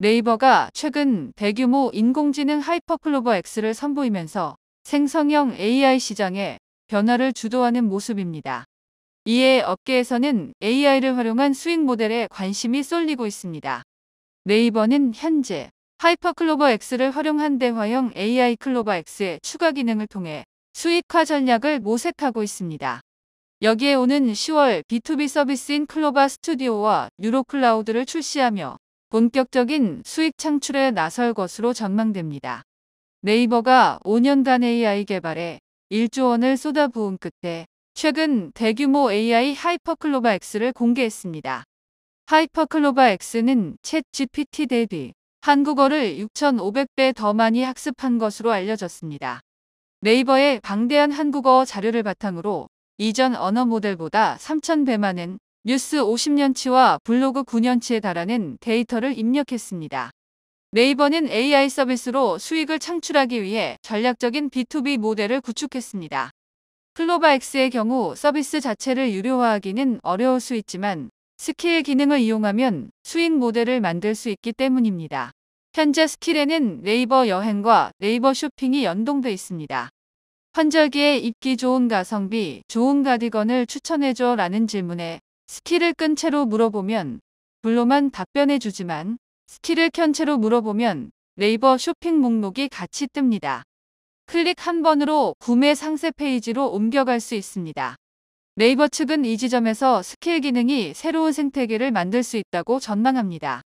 네이버가 최근 대규모 인공지능 하이퍼클로버 X를 선보이면서 생성형 AI 시장에 변화를 주도하는 모습입니다. 이에 업계에서는 AI를 활용한 수익 모델에 관심이 쏠리고 있습니다. 네이버는 현재 하이퍼클로버 X를 활용한 대화형 AI 클로버 X의 추가 기능을 통해 수익화 전략을 모색하고 있습니다. 여기에 오는 10월 B2B 서비스인 클로바 스튜디오와 유로클라우드를 출시하며 본격적인 수익 창출에 나설 것으로 전망됩니다. 네이버가 5년간 AI 개발에 1조 원을 쏟아부은 끝에 최근 대규모 AI 하이퍼클로바 X를 공개했습니다. 하이퍼클로바 X는 챗 GPT 대비 한국어를 6,500배 더 많이 학습한 것으로 알려졌습니다. 네이버의 방대한 한국어 자료를 바탕으로 이전 언어 모델보다 3,000배 많은 뉴스 50년치와 블로그 9년치에 달하는 데이터를 입력했습니다. 네이버는 AI 서비스로 수익을 창출하기 위해 전략적인 B2B 모델을 구축했습니다. 클로바X의 경우 서비스 자체를 유료화하기는 어려울 수 있지만 스킬 기능을 이용하면 수익 모델을 만들 수 있기 때문입니다. 현재 스킬에는 네이버 여행과 네이버 쇼핑이 연동돼 있습니다. 환절기에 입기 좋은 가성비, 좋은 가디건을 추천해줘 라는 질문에 스키를 끈 채로 물어보면 불로만 답변해 주지만 스키를 켠 채로 물어보면 네이버 쇼핑 목록이 같이 뜹니다. 클릭 한 번으로 구매 상세 페이지로 옮겨갈 수 있습니다. 네이버 측은 이 지점에서 스킬 기능이 새로운 생태계를 만들 수 있다고 전망합니다.